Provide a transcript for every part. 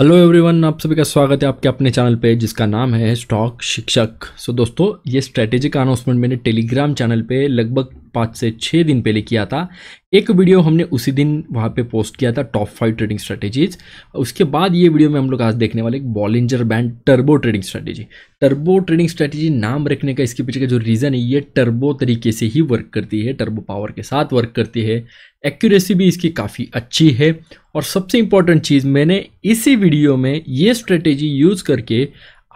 hello everyone आप सभी का स्वागत है आपके अपने चैनल पे जिसका नाम है स्टॉक शिक्षक सो so, दोस्तों ये स्ट्रेटेजिक अनाउंसमेंट मैंने टेलीग्राम चैनल पे लगभग पाँच से छः दिन पहले किया था एक वीडियो हमने उसी दिन वहाँ पे पोस्ट किया था टॉप फाइव ट्रेडिंग स्ट्रेटेजीज उसके बाद ये वीडियो में हम लोग आज देखने वाले एक Bollinger band turbo trading strategy turbo trading strategy नाम रखने का इसके पीछे का जो रीज़न है ये टर्बो तरीके से ही वर्क करती है टर्बो पावर के साथ वर्क करती है एक्यूरेसी भी इसकी काफ़ी अच्छी है और सबसे इंपॉर्टेंट चीज़ मैंने इसी वीडियो में ये स्ट्रेटेजी यूज़ करके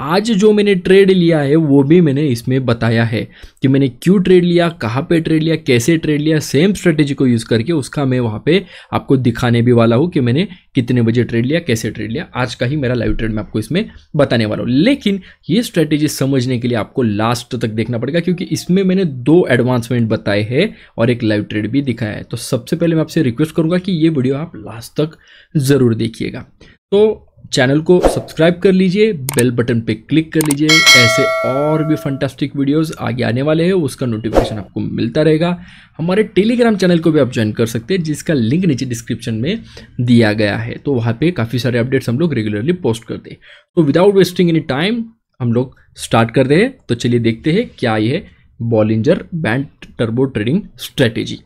आज जो मैंने ट्रेड लिया है वो भी मैंने इसमें बताया है कि मैंने क्यों ट्रेड लिया कहाँ पे ट्रेड लिया कैसे ट्रेड लिया सेम स्ट्रेटेजी को यूज़ करके उसका मैं वहाँ पे आपको दिखाने भी वाला हूँ कि मैंने कितने बजे ट्रेड लिया कैसे ट्रेड लिया आज का ही मेरा लाइव ट्रेड मैं आपको इसमें बताने वाला हूँ लेकिन ये स्ट्रैटेजी समझने के लिए आपको लास्ट तक देखना पड़ेगा क्योंकि इसमें मैंने दो एडवांसमेंट बताए हैं और एक लाइव ट्रेड भी दिखाया है तो सबसे पहले मैं आपसे रिक्वेस्ट करूँगा कि ये वीडियो आप लास्ट तक ज़रूर देखिएगा तो चैनल को सब्सक्राइब कर लीजिए बेल बटन पे क्लिक कर लीजिए ऐसे और भी फंटास्टिक वीडियोस आगे आने वाले हैं उसका नोटिफिकेशन आपको मिलता रहेगा हमारे टेलीग्राम चैनल को भी आप ज्वाइन कर सकते हैं जिसका लिंक नीचे डिस्क्रिप्शन में दिया गया है तो वहाँ पे काफ़ी सारे अपडेट्स हम लोग रेगुलरली पोस्ट करते हैं तो विदाउट वेस्टिंग एनी टाइम हम लोग स्टार्ट कर रहे हैं तो चलिए देखते हैं क्या ये Bollinger band turbo trading strategy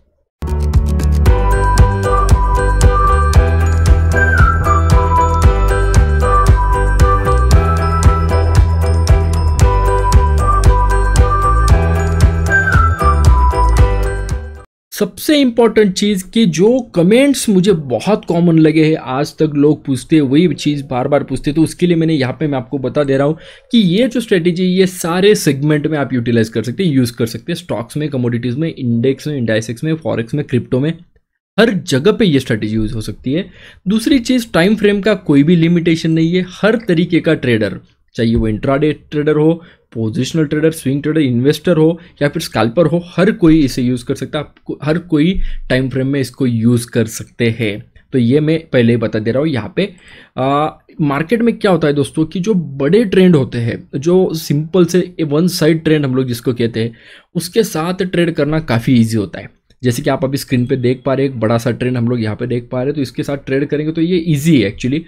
सबसे इम्पॉर्टेंट चीज़ कि जो कमेंट्स मुझे बहुत कॉमन लगे हैं आज तक लोग पूछते हैं वही चीज़ बार बार पूछते तो उसके लिए मैंने यहाँ पे मैं आपको बता दे रहा हूँ कि ये जो स्ट्रेटेजी ये सारे सेगमेंट में आप यूटिलाइज कर सकते हैं यूज़ कर सकते हैं स्टॉक्स में कमोडिटीज़ में इंडेक्स में इंडाइसेक्स में फॉरेक्स में क्रिप्टो में हर जगह पे ये स्ट्रेटेजी यूज़ हो सकती है दूसरी चीज़ टाइम फ्रेम का कोई भी लिमिटेशन नहीं है हर तरीके का ट्रेडर चाहिए वो इंट्राडे ट्रेडर हो positional trader swing trader investor हो या फिर स्कैल्पर हो हर कोई इसे यूज़ कर सकता है आपको हर कोई टाइम फ्रेम में इसको यूज़ कर सकते हैं तो ये मैं पहले ही बता दे रहा हूँ यहाँ पे आ, मार्केट में क्या होता है दोस्तों कि जो बड़े ट्रेंड होते हैं जो सिंपल से वन साइड ट्रेंड हम लोग जिसको कहते हैं उसके साथ ट्रेड करना काफ़ी ईजी होता है जैसे कि आप अभी स्क्रीन पे देख पा रहे हैं एक बड़ा सा ट्रेंड हम लोग यहाँ पे देख पा रहे हैं तो इसके साथ ट्रेड करेंगे तो ये इजी है एक्चुअली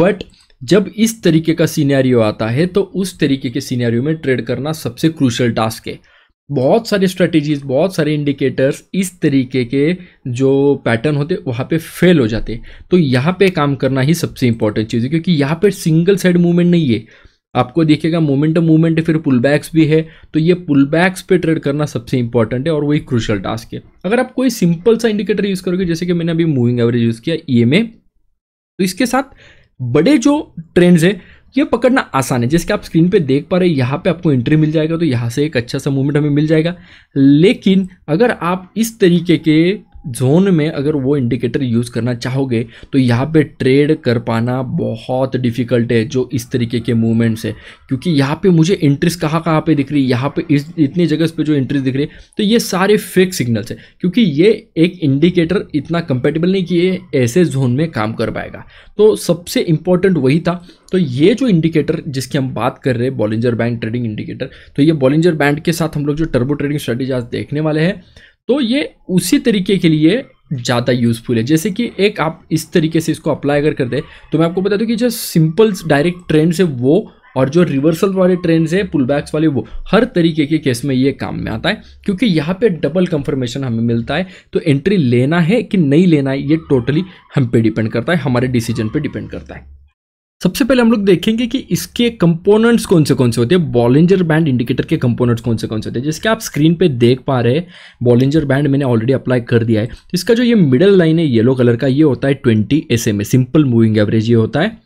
बट जब इस तरीके का सीनैरियो आता है तो उस तरीके के सीनैरियो में ट्रेड करना सबसे क्रूशल टास्क है बहुत सारे स्ट्रेटेजीज बहुत सारे इंडिकेटर्स इस तरीके के जो पैटर्न होते वहाँ पे फेल हो जाते तो यहाँ पे काम करना ही सबसे इंपॉर्टेंट चीज़ है क्योंकि यहाँ पे सिंगल साइड मूवमेंट नहीं है आपको देखिएगा मोमेंटम मूवमेंट है फिर पुल बैक्स भी है तो ये पुल बैक्स पे ट्रेड करना सबसे इंपॉर्टेंट है और वही क्रूशल टास्क है अगर आप कोई सिंपल सा इंडिकेटर यूज़ करोगे जैसे कि मैंने अभी मूविंग एवरेज यूज़ किया ई e तो इसके साथ बड़े जो ट्रेंड्स है ये पकड़ना आसान है जैसे कि आप स्क्रीन पे देख पा रहे हैं यहाँ पे आपको एंट्री मिल जाएगा तो यहाँ से एक अच्छा सा मूवमेंट हमें मिल जाएगा लेकिन अगर आप इस तरीके के जोन में अगर वो इंडिकेटर यूज़ करना चाहोगे तो यहाँ पे ट्रेड कर पाना बहुत डिफ़िकल्ट है जो इस तरीके के मूवमेंट्स है क्योंकि यहाँ पे मुझे इंटरेस्ट कहाँ कहाँ पे दिख रही है यहाँ पे इस इतनी जगह पे जो इंटरेस्ट दिख रही है तो ये सारे फेक सिग्नल्स है क्योंकि ये एक इंडिकेटर इतना कंपेटेबल नहीं कि ये ऐसे जोन में काम कर पाएगा तो सबसे इम्पोर्टेंट वही था तो ये जो इंडिकेटर जिसकी हम बात कर रहे हैं बॉलिंजर बैंड ट्रेडिंग इंडिकेटर तो ये बॉलिंजर बैंड के साथ हम लोग जो टर्बो ट्रेडिंग स्ट्रेटेजी आज देखने वाले हैं तो ये उसी तरीके के लिए ज़्यादा यूज़फुल है जैसे कि एक आप इस तरीके से इसको अप्लाई अगर कर दे तो मैं आपको बता दूँ कि जो सिंपल डायरेक्ट ट्रेंड्स है वो और जो रिवर्सल वाले ट्रेंड्स है पुल बैक्स वाले वो हर तरीके के केस में ये काम में आता है क्योंकि यहाँ पे डबल कंफर्मेशन हमें मिलता है तो एंट्री लेना है कि नहीं लेना है ये टोटली हम पे डिपेंड करता है हमारे डिसीजन पे डिपेंड करता है सबसे पहले हम लोग देखेंगे कि इसके कंपोनेंट्स कौन से कौन से होते हैं बॉलिंजर बैंड इंडिकेटर के कंपोनेंट्स कौन से कौन से होते हैं जिसके आप स्क्रीन पे देख पा रहे हैं बॉलिंजर बैंड मैंने ऑलरेडी अप्लाई कर दिया है इसका जो ये मिडल लाइन है येलो कलर का ये होता है twenty S simple moving average ये होता है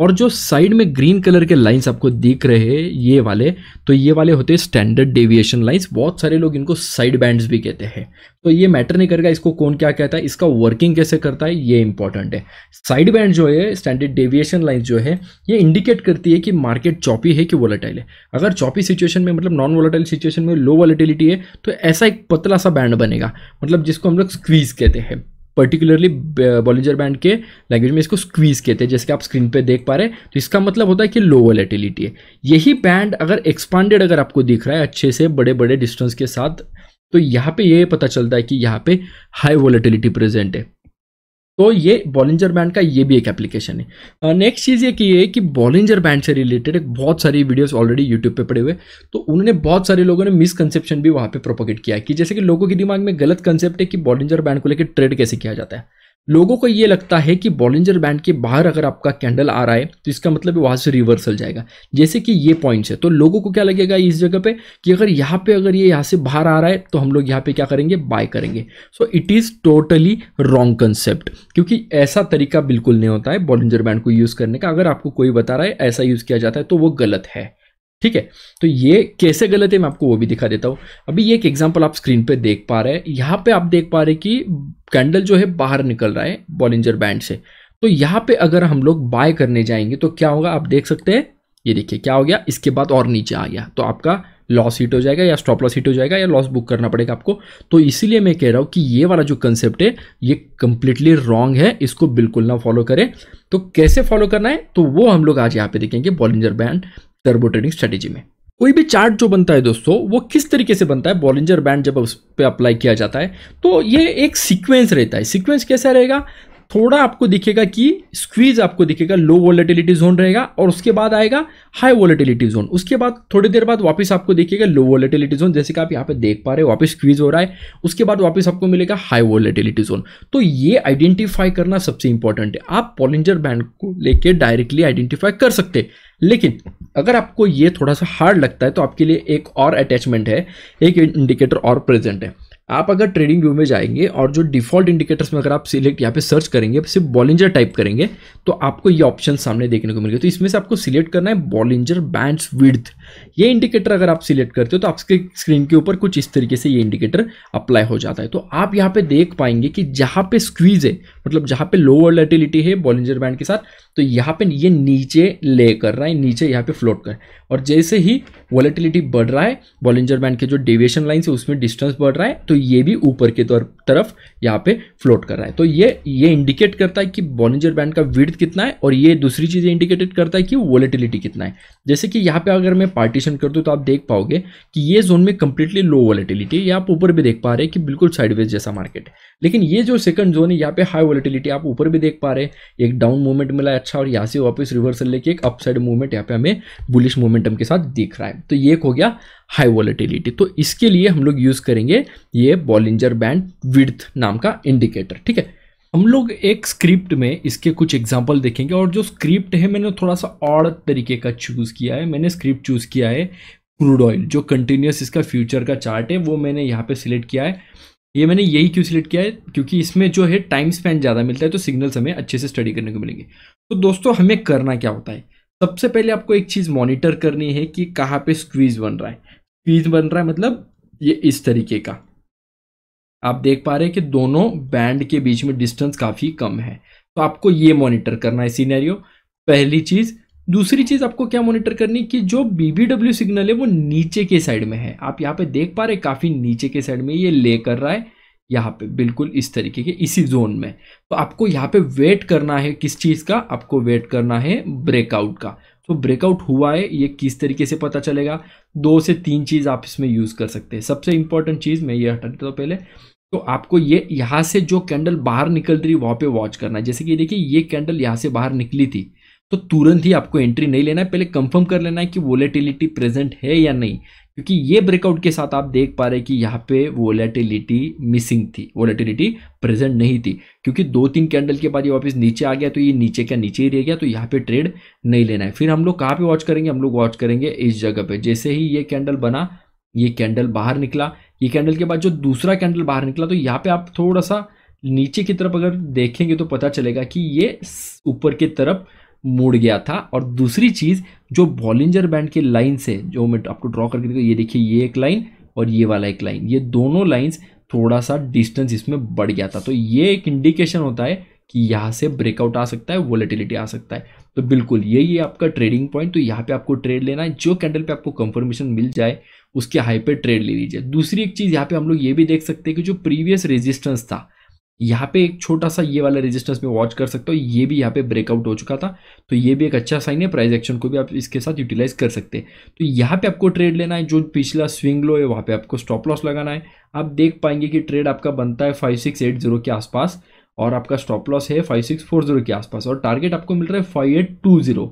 और जो साइड में ग्रीन कलर के लाइंस आपको दिख रहे हैं ये वाले तो ये वाले होते हैं स्टैंडर्ड डेविएशन लाइंस बहुत सारे लोग इनको साइड बैंड्स भी कहते हैं तो ये मैटर नहीं करेगा इसको कौन क्या कहता है इसका वर्किंग कैसे करता है ये इंपॉर्टेंट है साइड बैंड जो है स्टैंडर्ड डेविएशन लाइन्स जो है ये इंडिकेट करती है कि मार्केट चौपी है कि वोलेटाइल है अगर चौपी सिचुएशन में मतलब नॉन वोलेटाइल सिचुएशन में लो वॉलेटिलिटी है तो ऐसा एक पतला सा बैंड बनेगा मतलब जिसको हम लोग स्क्वीज कहते हैं पर्टिकुलरली बॉलीजर बैंड के लैंग्वेज में इसको स्क्वीज कहते हैं जैसे कि आप स्क्रीन पे देख पा रहे हैं तो इसका मतलब होता है कि लो वॉलेटिलिटी है यही बैंड अगर एक्सपांडेड अगर आपको दिख रहा है अच्छे से बड़े बड़े डिस्टेंस के साथ तो यहाँ पे ये पता चलता है कि यहाँ पे हाई वॉलेटिलिटी प्रेजेंट है तो ये बॉलिंजर बैंड का ये भी एक एप्लीकेशन है नेक्स्ट uh, चीज़ ये की है कि बॉलिंजर बैंड से रिलेटेड एक बहुत सारी वीडियोस ऑलरेडी यूट्यूब पे पड़े हुए तो उन्होंने बहुत सारे लोगों ने मिसकंसेप्शन भी वहाँ पे प्रोपोगेट किया है कि जैसे कि लोगों के दिमाग में गलत कंसेप्ट है कि बॉलिंजर बैंड को लेकर ट्रेड कैसे किया जाता है लोगों को ये लगता है कि बॉलिंजर बैंड के बाहर अगर आपका कैंडल आ रहा है तो इसका मतलब वहाँ से रिवर्सल जाएगा जैसे कि ये पॉइंट्स है तो लोगों को क्या लगेगा इस जगह पे कि अगर यहाँ पे अगर ये यहाँ से बाहर आ रहा है तो हम लोग यहाँ पे क्या करेंगे बाय करेंगे so it is totally wrong concept क्योंकि ऐसा तरीका बिल्कुल नहीं होता है बॉलिंजर बैंड को यूज़ करने का अगर आपको कोई बता रहा है ऐसा यूज़ किया जाता है तो वो गलत है ठीक है तो ये कैसे गलत है मैं आपको वो भी दिखा देता हूं अभी ये एक एग्जाम्पल आप स्क्रीन पे देख पा रहे हैं यहां पे आप देख पा रहे कि कैंडल जो है बाहर निकल रहा है बॉलिंजर बैंड से तो यहां पे अगर हम लोग बाय करने जाएंगे तो क्या होगा आप देख सकते हैं ये देखिए क्या हो गया इसके बाद और नीचे आ गया तो आपका लॉस हिट हो जाएगा या स्टॉप लॉस हिट हो जाएगा या लॉस बुक करना पड़ेगा आपको तो इसीलिए मैं कह रहा हूँ कि ये वाला जो कंसेप्ट है ये कंप्लीटली रॉन्ग है इसको बिल्कुल ना फॉलो करें तो कैसे फॉलो करना है तो वो हम लोग आज यहाँ पे देखेंगे Bollinger band turbo trading strategy में कोई भी चार्ट जो बनता है दोस्तों वो किस तरीके से बनता है बॉलिंजर बैंड जब उस पर अप्लाई किया जाता है तो ये एक सीक्वेंस रहता है सीक्वेंस कैसा रहेगा थोड़ा आपको दिखेगा कि स्क्वीज आपको दिखेगा लो वॉलेटिलिटी जोन रहेगा और उसके बाद आएगा हाई वॉलेटिलिटी जोन उसके बाद थोड़ी देर बाद वापस आपको दिखेगा लो वॉलेटिलिटी जोन जैसे कि आप यहाँ पे देख पा रहे हो वापस स्क्वीज हो रहा है उसके बाद वापस आपको मिलेगा हाई वॉलेटिलिटी जोन तो ये आइडेंटिफाई करना सबसे इंपॉर्टेंट है आप पॉलिंजर बैंड को लेकर डायरेक्टली आइडेंटिफाई कर सकते हैं लेकिन अगर आपको ये थोड़ा सा हार्ड लगता है तो आपके लिए एक और अटैचमेंट है एक इंडिकेटर और प्रेजेंट है आप अगर ट्रेडिंग व्यू में जाएंगे और जो डिफॉल्ट इंडिकेटर्स में अगर आप सिलेक्ट यहाँ पे सर्च करेंगे सिर्फ बॉलिंजर टाइप करेंगे तो आपको ये ऑप्शन सामने देखने को मिलेगा तो इसमें से आपको सिलेक्ट करना है बॉलिंजर बैंड्स विड्थ ये इंडिकेटर अगर आप सिलेक्ट करते हो तो आपके स्क्रीन के ऊपर कुछ इस तरीके से ये इंडिकेटर अप्लाई हो जाता है तो आप यहाँ पे देख पाएंगे कि जहाँ पे स्क्वीज है मतलब जहाँ पे लो वॉलेटिलिटी है बॉलिंजर बैंड के साथ तो यहाँ पे ये नीचे ले कर रहा है नीचे यहाँ पे फ्लोट कर और जैसे ही वॉलेटिलिटी बढ़ रहा है बॉलिंजर बैंड के जो डेविएशन लाइन है उसमें डिस्टेंस बढ़ रहा है तो ये भी ऊपर के तरफ यहाँ पे फ्लोट कर रहा है तो ये ये इंडिकेट करता है कि बॉलिंजर बैंड का विर्थ कितना है और ये दूसरी चीज़ इंडिकेटेड करता है कि वॉलेटिलिटी कितना है जैसे कि यहाँ पे अगर मैं पार्टीशन कर दूँ तो आप देख पाओगे कि ये जोन में कंप्लीटली लो वॉलेटिलिटी ये आप ऊपर भी देख पा रहे हैं कि बिल्कुल साइडवेज जैसा मार्केट है लेकिन ये जो सेकंड जोन है यहाँ पे हाई वोलेटिलिटी आप ऊपर भी देख पा रहे हैं एक डाउन मूवमेंट मिला अच्छा और यहाँ से वापस रिवर्सल लेके एक अपसाइड मूवमेंट यहाँ पे हमें बुलिश मोमेंटम के साथ दिख रहा है तो ये एक हो गया हाई वॉलिटिलिटी तो इसके लिए हम लोग यूज़ करेंगे ये बॉलिंजर बैंड विड्थ नाम का इंडिकेटर ठीक है हम लोग एक स्क्रिप्ट में इसके कुछ एग्जाम्पल देखेंगे और जो स्क्रिप्ट है मैंने थोड़ा सा और तरीके का चूज़ किया है मैंने स्क्रिप्ट चूज़ किया है क्रूड ऑयल जो कंटिन्यूस इसका फ्यूचर का चार्ट है वो मैंने यहाँ पे सिलेक्ट किया है ये मैंने यही क्यों सिलेक्ट किया है क्योंकि इसमें जो है टाइम स्पेन ज़्यादा मिलता है तो सिग्नल्स हमें अच्छे से स्टडी करने को मिलेंगे तो दोस्तों हमें करना क्या होता है सबसे पहले आपको एक चीज़ मॉनिटर करनी है कि कहाँ पे स्क्वीज बन रहा है स्क्वीज बन रहा है मतलब ये इस तरीके का आप देख पा रहे हैं कि दोनों बैंड के बीच में डिस्टेंस काफ़ी कम है तो आपको ये मॉनिटर करना है सीनेरियो पहली चीज़ दूसरी चीज़ आपको क्या मॉनिटर करनी कि जो बी सिग्नल है वो नीचे के साइड में है आप यहाँ पे देख पा रहे काफ़ी नीचे के साइड में ये ले कर रहा है यहाँ पे बिल्कुल इस तरीके के इसी जोन में तो आपको यहाँ पे वेट करना है किस चीज़ का आपको वेट करना है ब्रेकआउट का तो ब्रेकआउट हुआ है ये किस तरीके से पता चलेगा दो से तीन चीज़ आप इसमें यूज़ कर सकते हैं सबसे इंपॉर्टेंट चीज़ मैं ये हटा देता हूँ पहले तो आपको ये यहाँ से जो कैंडल बाहर निकल रही वहाँ पे वॉच करना है जैसे कि देखिए ये कैंडल यहाँ से बाहर निकली थी तो तुरंत ही आपको एंट्री नहीं लेना है पहले कंफर्म कर लेना है कि वोलेटिलिटी प्रेजेंट है या नहीं क्योंकि ये ब्रेकआउट के साथ आप देख पा रहे कि यहाँ पे वोलेटिलिटी मिसिंग थी वोलेटिलिटी प्रेजेंट नहीं थी क्योंकि दो तीन कैंडल के बाद ये वापस नीचे आ गया तो ये नीचे का नीचे ही रह गया तो यहाँ पे ट्रेड नहीं लेना है फिर हम लोग कहाँ पे वॉच करेंगे हम लोग वॉच करेंगे इस जगह पे जैसे ही ये कैंडल बना ये कैंडल बाहर निकला ये कैंडल के बाद जो दूसरा कैंडल बाहर निकला तो यहाँ पे आप थोड़ा सा नीचे की तरफ अगर देखेंगे तो पता चलेगा कि ये ऊपर की तरफ मुड़ गया था और दूसरी चीज़ जो बॉलिंजर बैंड के लाइन है जो मैं आपको ड्रॉ करके देखो ये देखिए ये एक लाइन और ये वाला एक लाइन ये दोनों लाइन्स थोड़ा सा डिस्टेंस इसमें बढ़ गया था तो ये एक इंडिकेशन होता है कि यहाँ से ब्रेकआउट आ सकता है वोलेटिलिटी आ सकता है तो बिल्कुल यही है आपका ट्रेडिंग पॉइंट तो यहाँ पे आपको ट्रेड लेना है जो कैंडल पे आपको कंफर्मेशन मिल जाए उसके हाई पे ट्रेड ले लीजिए दूसरी एक चीज़ यहाँ पे हम लोग ये भी देख सकते हैं कि जो प्रीवियस रेजिस्टेंस था यहाँ पे एक छोटा सा ये वाला रेजिस्टेंस में वॉच कर सकते हो ये भी यहाँ पे ब्रेकआउट हो चुका था तो ये भी एक अच्छा साइन है प्राइस एक्शन को भी आप इसके साथ यूटिलाइज कर सकते हैं तो यहाँ पे आपको ट्रेड लेना है जो पिछला स्विंग लो है वहाँ पे आपको स्टॉप लॉस लगाना है आप देख पाएंगे कि ट्रेड आपका बनता है फाइव सिक्स एट जीरो के आसपास और आपका स्टॉप लॉस है फाइव सिक्स फोर जीरो के आसपास और टारगेट आपको मिल रहा है फाइव एट टू जीरो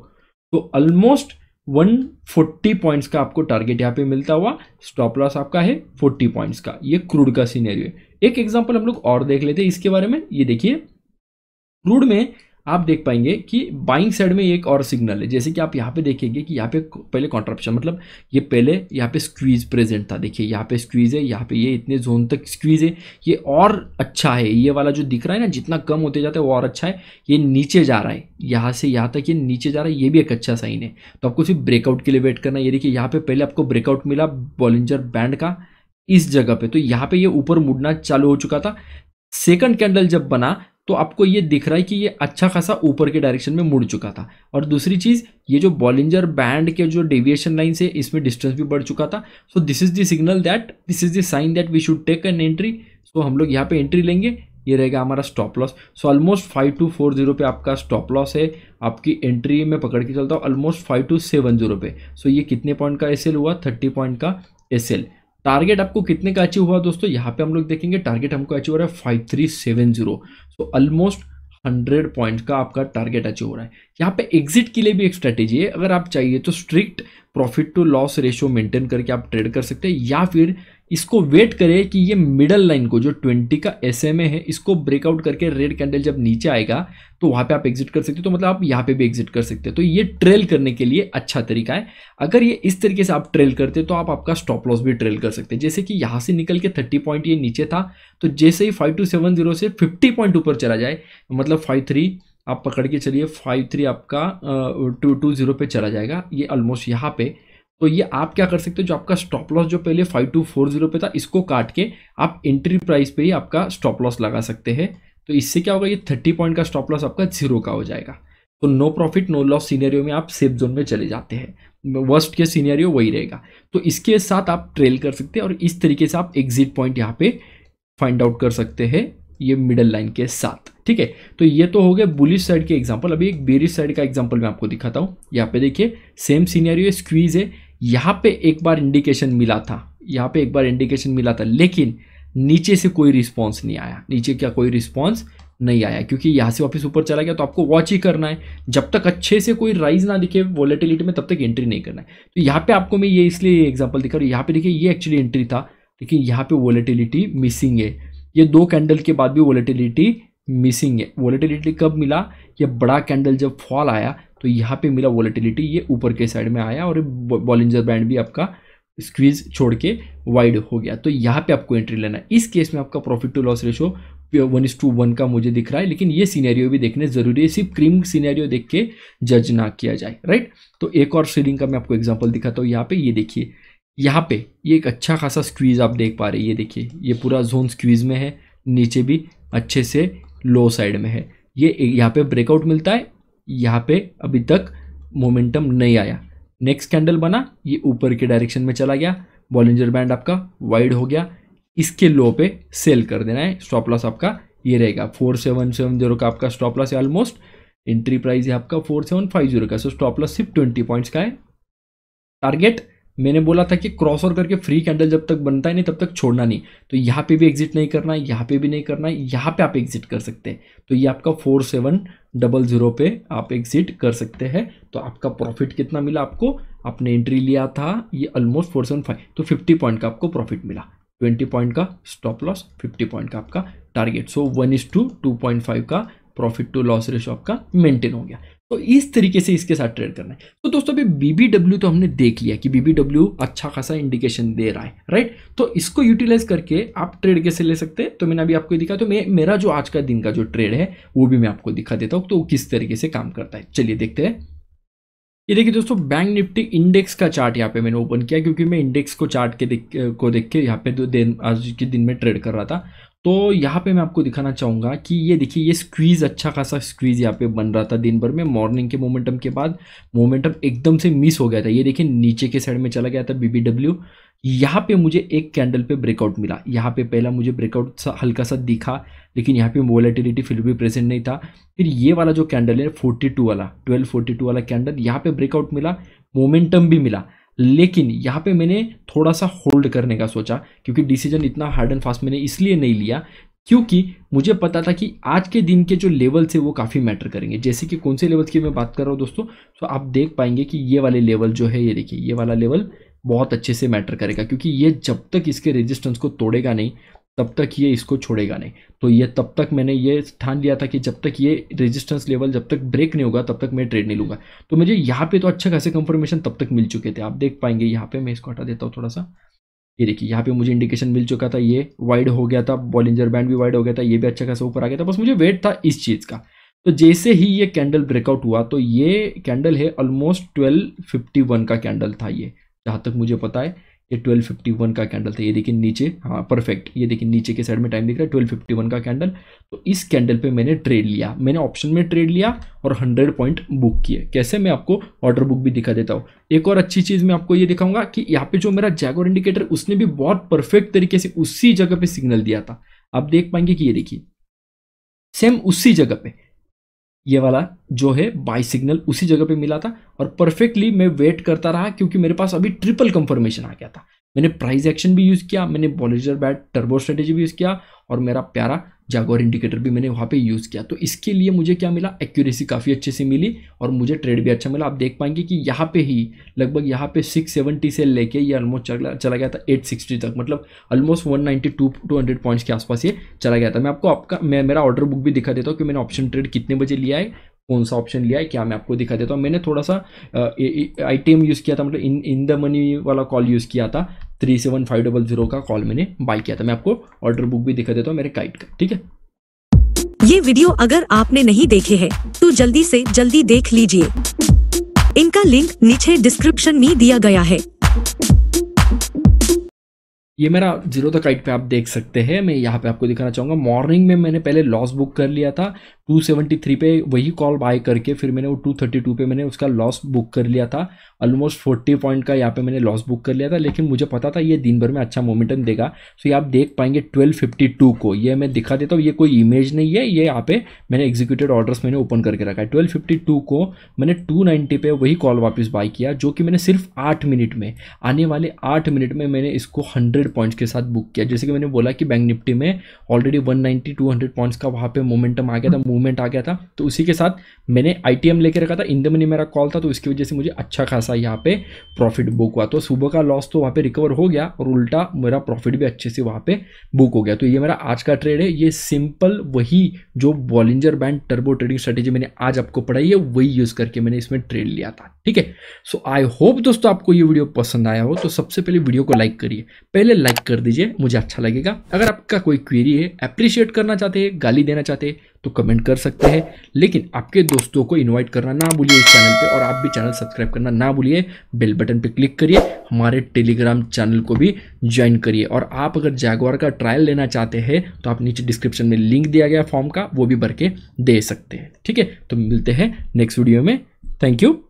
तो ऑलमोस्ट 140 पॉइंट्स का आपको टारगेट यहाँ पे मिलता हुआ स्टॉप लॉस आपका है 40 पॉइंट्स का ये क्रूड का सीनेरियो है एक एग्जाम्पल हम लोग और देख लेते हैं इसके बारे में ये देखिए क्रूड में आप देख पाएंगे कि बाइंग साइड में एक और सिग्नल है जैसे कि आप यहाँ पे देखेंगे कि यहाँ पे पहले कॉन्ट्रप्शन मतलब ये पहले यहाँ पे स्क्वीज प्रेजेंट था देखिए यहाँ पे स्क्वीज है यहाँ पे ये इतने जोन तक स्क्वीज है ये और अच्छा है ये वाला जो दिख रहा है ना जितना कम होते जाता है वो और अच्छा है ये नीचे जा रहा है यहाँ से यहाँ तक ये नीचे जा रहा है ये भी एक अच्छा साइन है तो आपको सिर्फ ब्रेकआउट के लिए वेट करना ये देखिए यहाँ पे पहले आपको ब्रेकआउट मिला बॉलिंजर बैंड का इस जगह पे तो यहाँ पे ये ऊपर मुड़ना चालू हो चुका था सेकंड कैंडल जब बना तो आपको ये दिख रहा है कि ये अच्छा खासा ऊपर के डायरेक्शन में मुड़ चुका था और दूसरी चीज़ ये जो बॉलिंजर बैंड के जो डेविएशन लाइन से इसमें डिस्टेंस भी बढ़ चुका था so this is the signal that this is the sign that we should take an entry so हम लोग यहाँ पे एंट्री लेंगे ये रहेगा हमारा stop loss so almost five two four zero पे आपका स्टॉप लॉस है आपकी एंट्री में पकड़ के चलता हूँ almost five two seven zero पे सो so ये कितने पॉइंट का एस हुआ थर्टी पॉइंट का एस टारगेट आपको कितने का अचीव हुआ दोस्तों यहाँ पे हम लोग देखेंगे टारगेट हमको अचीव हो रहा है five three seven zero so almost hundred point का आपका टारगेट अचीव हो रहा है यहाँ पे एग्जिट के लिए भी एक स्ट्रेटेजी है अगर आप चाहिए तो strict profit to loss ratio maintain करके आप ट्रेड कर सकते हैं या फिर इसको वेट करें कि ये मिडल लाइन को जो 20 का एस है इसको ब्रेकआउट करके रेड कैंडल जब नीचे आएगा तो वहाँ पे आप एग्जिट कर सकते हो तो मतलब आप यहाँ पे भी एग्जिट कर सकते हो तो ये ट्रेल करने के लिए अच्छा तरीका है अगर ये इस तरीके से आप ट्रेल करते तो आप आपका स्टॉप लॉस भी ट्रेल कर सकते हैं जैसे कि यहाँ से निकल के थर्टी पॉइंट ये नीचे था तो जैसे ही फाइव टू सेवन जीरो से फिफ्टी पॉइंट ऊपर चला जाए मतलब फाइव थ्री आप पकड़ के चलिए फाइव थ्री आपका टू टू जीरो पे चला जाएगा ये ऑलमोस्ट यहाँ पर तो ये आप क्या कर सकते हो जो आपका स्टॉप लॉस जो पहले फाइव टू फोर जीरो पे था इसको काट के आप एंट्री प्राइस पे ही आपका स्टॉप लॉस लगा सकते हैं तो इससे क्या होगा ये थर्टी पॉइंट का स्टॉप लॉस आपका जीरो का हो जाएगा तो no profit no loss scenario में आप सेफ जोन में चले जाते हैं वर्स्ट के सीनेरियो वही रहेगा तो इसके साथ आप ट्रेल कर सकते हैं और इस तरीके से आप एग्जिट पॉइंट यहाँ पे फाइंड आउट कर सकते हैं ये मिडल लाइन के साथ ठीक है तो ये तो हो गए बुलिश साइड के एग्जाम्पल अभी एक बेरिश साइड का एग्जाम्पल मैं आपको दिखाता हूँ यहाँ पे देखिए सेम सीनियरियो स्क्वीज है यहाँ पे एक बार इंडिकेशन मिला था यहाँ पे एक बार इंडिकेशन मिला था लेकिन नीचे से कोई रिस्पॉन्स नहीं आया नीचे क्या कोई रिस्पॉन्स नहीं आया क्योंकि यहाँ से वापस ऊपर चला गया तो आपको वॉच ही करना है जब तक अच्छे से कोई राइज ना दिखे वॉलेटिलिटी में तब तक एंट्री नहीं करना है तो यहाँ पे आपको मैं ये इसलिए एग्जाम्पल दिखा रहा हूँ यहाँ पे देखिए ये एक्चुअली एंट्री था लेकिन यहाँ पे वॉलेटिलिटी मिसिंग है ये दो कैंडल के बाद भी वॉलेटिलिटी मिसिंग है वॉलेटिलिटी कब मिला ये बड़ा कैंडल जब फॉल आया तो यहाँ पे मिला वॉलेटिलिटी ये ऊपर के साइड में आया और बॉलिंजर बैंड भी आपका स्क्वीज छोड़ के वाइड हो गया तो यहाँ पे आपको एंट्री लेना है इस केस में आपका profit to loss ratio one is to one का मुझे दिख रहा है लेकिन ये सीनेरियो भी देखने ज़रूरी है सिर्फ क्रीम सीनेरियो देख के जज ना किया जाए राइट तो एक और सीलिंग का मैं आपको एग्जाम्पल दिखाता हूँ यहाँ पे ये देखिए यहाँ पे ये एक अच्छा खासा स्क्वीज़ आप देख पा रहे हैं ये देखिए ये पूरा जोन स्क्वीज़ में है नीचे भी अच्छे से लो साइड में है ये यहाँ पे ब्रेकआउट मिलता है यहाँ पे अभी तक मोमेंटम नहीं आया नेक्स्ट कैंडल बना ये ऊपर के डायरेक्शन में चला गया बॉलेंजर बैंड आपका वाइड हो गया इसके लो पे सेल कर देना है स्टॉप लॉस आपका ये रहेगा फोर सेवन सेवन जीरो का आपका स्टॉप लॉस है ऑलमोस्ट एंट्री प्राइस है आपका फोर सेवन फाइव जीरो का सो स्टॉप लॉस सिर्फ ट्वेंटी पॉइंट्स का है टारगेट मैंने बोला था कि क्रॉस ओवर करके फ्री कैंडल जब तक बनता है नहीं तब तक छोड़ना नहीं तो यहाँ पे भी एग्जिट नहीं करना है यहाँ पे भी नहीं करना है यहाँ पे आप एग्जिट कर सकते हैं तो ये आपका फोर सेवन डबल ज़ीरो पे आप एग्जिट कर सकते हैं तो आपका प्रॉफिट कितना मिला आपको आपने एंट्री लिया था ये ऑलमोस्ट फोर सेवन फाइव तो फिफ्टी पॉइंट का आपको प्रॉफिट मिला ट्वेंटी पॉइंट का स्टॉप लॉस फिफ्टी पॉइंट का आपका target so one is to two point five का प्रॉफिट टू लॉस रेशो आपका मेंटेन हो गया तो इस तरीके से इसके साथ ट्रेड करना है तो दोस्तों अभी बीबीडब्ल्यू तो हमने देख लिया कि बीबीडब्ल्यू अच्छा खासा इंडिकेशन दे रहा है राइट तो इसको यूटिलाइज करके आप ट्रेड कैसे ले सकते हैं तो मैंने अभी आपको दिखा तो मैं मेरा जो आज का दिन का जो ट्रेड है वो भी मैं आपको दिखा देता हूँ तो किस तरीके से काम करता है चलिए देखते हैं ये देखिए दोस्तों बैंक निफ्टी इंडेक्स का चार्ट यहाँ पे मैंने ओपन किया क्योंकि मैं इंडेक्स को चार्ट के देख को देख के यहाँ पे दो दिन आज के दिन में ट्रेड कर रहा था तो यहाँ पे मैं आपको दिखाना चाहूँगा कि ये देखिए ये स्क्वीज़ अच्छा खासा स्क्वीज़ यहाँ पे बन रहा था दिन भर में मॉर्निंग के मोमेंटम के बाद मोमेंटम एकदम से मिस हो गया था ये देखिए नीचे के साइड में चला गया था बीबीडब्ल्यू यहाँ पे मुझे एक कैंडल पे ब्रेकआउट मिला यहाँ पे पहला मुझे ब्रेकआउट सा हल्का सा दिखा लेकिन यहाँ पे वोलेटिलिटी फिर भी प्रेजेंट नहीं था फिर ये वाला जो कैंडल है 42 वाला 1242 वाला कैंडल यहाँ पे ब्रेकआउट मिला मोमेंटम भी मिला लेकिन यहाँ पे मैंने थोड़ा सा होल्ड करने का सोचा क्योंकि डिसीजन इतना हार्ड एंड फास्ट मैंने इसलिए नहीं लिया क्योंकि मुझे पता था कि आज के दिन के जो लेवल्स है वो काफ़ी मैटर करेंगे जैसे कि कौन से लेवल्स की मैं बात कर रहा हूँ दोस्तों तो आप देख पाएंगे कि ये वाले लेवल जो है ये देखिए ये वाला लेवल बहुत अच्छे से मैटर करेगा क्योंकि ये जब तक इसके रेजिस्टेंस को तोड़ेगा नहीं तब तक ये इसको छोड़ेगा नहीं तो ये तब तक मैंने ये ठान लिया था कि जब तक ये रेजिस्टेंस लेवल जब तक ब्रेक नहीं होगा तब तक मैं ट्रेड नहीं लूँगा तो मुझे यहाँ पे तो अच्छा खासे कंफर्मेशन तब तक मिल चुके थे आप देख पाएंगे यहाँ पे मैं इसको हटा देता हूँ थोड़ा सा ये देखिए यहाँ पे मुझे इंडिकेशन मिल चुका था ये वाइड हो गया था बॉलिंजर बैंड भी वाइड हो गया था ये भी अच्छा खासा ऊपर आ गया था बस मुझे वेट था इस चीज़ का तो जैसे ही ये कैंडल ब्रेकआउट हुआ तो ये कैंडल है ऑलमोस्ट 1251 का कैंडल था ये जहाँ तक मुझे पता है ये 1251 का कैंडल था ये देखिए नीचे हाँ परफेक्ट ये देखिए नीचे के साइड में टाइम दिख रहा है 1251 का कैंडल तो इस कैंडल पे मैंने ट्रेड लिया मैंने ऑप्शन में ट्रेड लिया और 100 पॉइंट बुक किए कैसे मैं आपको ऑर्डर बुक भी दिखा देता हूँ एक और अच्छी चीज़ मैं आपको ये दिखाऊंगा कि यहाँ पे जो मेरा जैगोर इंडिकेटर उसने भी बहुत परफेक्ट तरीके से उसी जगह पर सिग्नल दिया था आप देख पाएंगे कि ये देखिए सेम उसी जगह पर ये वाला जो है बाई सिग्नल उसी जगह पे मिला था और परफेक्टली मैं वेट करता रहा क्योंकि मेरे पास अभी ट्रिपल कंफर्मेशन आ गया था मैंने प्राइस एक्शन भी यूज़ किया मैंने बॉलिजर बैट टर्बो स्ट्रेटेजी भी यूज़ किया और मेरा प्यारा जागोर इंडिकेटर भी मैंने वहाँ पे यूज़ किया तो इसके लिए मुझे क्या मिला एक्यूरेसी काफ़ी अच्छे से मिली और मुझे ट्रेड भी अच्छा मिला आप देख पाएंगे कि यहाँ पे ही लगभग यहाँ पे 670 से लेके ये ऑलमोस्ट चला चला गया था 860 तक मतलब ऑलमोस्ट 192 हंड्रेड पॉइंट्स के आसपास ये चला गया था मैं आपको आपका मैं मेरा ऑर्डर बुक भी दिखा देता हूँ कि मैंने ऑप्शन ट्रेड कितने बजे लिया है कौन सा ऑप्शन लिया है क्या मैं आपको दिखा देता हूँ मैंने थोड़ा सा आई टी एम यूज़ किया था मतलब इन इन द मनी वाला कॉल यूज़ किया था three seven five double zero का कॉल मैंने बाय किया था मैं आपको ऑर्डर बुक भी दिखा देता हूँ मेरे काइट का ठीक है ये वीडियो अगर आपने नहीं देखे है तो जल्दी से जल्दी देख लीजिए इनका लिंक नीचे डिस्क्रिप्शन में दिया गया है ये मेरा जीरो द काइट पे आप देख सकते हैं मैं यहाँ पे आपको दिखाना चाहूंगा मॉर्निंग में मैंने पहले लॉस बुक कर लिया था 273 पे वही कॉल बाय करके फिर मैंने वो 232 पे मैंने उसका लॉस बुक कर लिया था ऑलमोस्ट 40 पॉइंट का यहाँ पे मैंने लॉस बुक कर लिया था लेकिन मुझे पता था ये दिन भर में अच्छा मोमेंटम देगा सो ये आप देख पाएंगे 1252 को ये मैं दिखा देता हूँ ये कोई इमेज नहीं है ये यहाँ पे मैंने एग्जीक्यूटेड ऑर्डर्स मैंने ओपन करके रखा है ट्वेल्व को मैंने टू पे वही कॉल वापस बाय किया जो कि मैंने सिर्फ आठ मिनट में आने वाले आठ मिनट में मैंने इसको हंड्रेड पॉइंट्स के साथ बुक किया जैसे कि मैंने बोला कि बैंक निफ्टी में ऑलरेडी वन नाइन्टी पॉइंट्स का वहाँ पर मोमेंटम आ गया था मूवमेंट आ गया था तो उसी के साथ मैंने आई लेके रखा था इन द मनी मेरा कॉल था तो इसकी वजह से मुझे अच्छा खासा यहाँ पे प्रॉफिट बुक हुआ तो सुबह का लॉस तो वहाँ पे रिकवर हो गया और उल्टा मेरा प्रॉफिट भी अच्छे से वहाँ पे बुक हो गया तो ये मेरा आज का ट्रेड है ये सिंपल वही जो Bollinger band turbo trading strategy मैंने आज आपको पढ़ाई है वही यूज़ करके मैंने इसमें ट्रेड लिया था ठीक है सो आई होप दोस्तों आपको ये वीडियो पसंद आया हो तो सबसे पहले वीडियो को लाइक करिए पहले लाइक कर दीजिए मुझे अच्छा लगेगा अगर आपका कोई क्वेरी है अप्रिशिएट करना चाहते हैं गाली देना चाहते हैं तो कमेंट कर सकते हैं लेकिन आपके दोस्तों को इन्वाइट करना ना भूलिए इस चैनल पे और आप भी चैनल सब्सक्राइब करना ना भूलिए बेल बटन पे क्लिक करिए हमारे टेलीग्राम चैनल को भी ज्वाइन करिए और आप अगर जैगवार का ट्रायल लेना चाहते हैं तो आप नीचे डिस्क्रिप्शन में लिंक दिया गया फॉर्म का वो भी भर के दे सकते हैं ठीक है तो मिलते हैं नेक्स्ट वीडियो में थैंक यू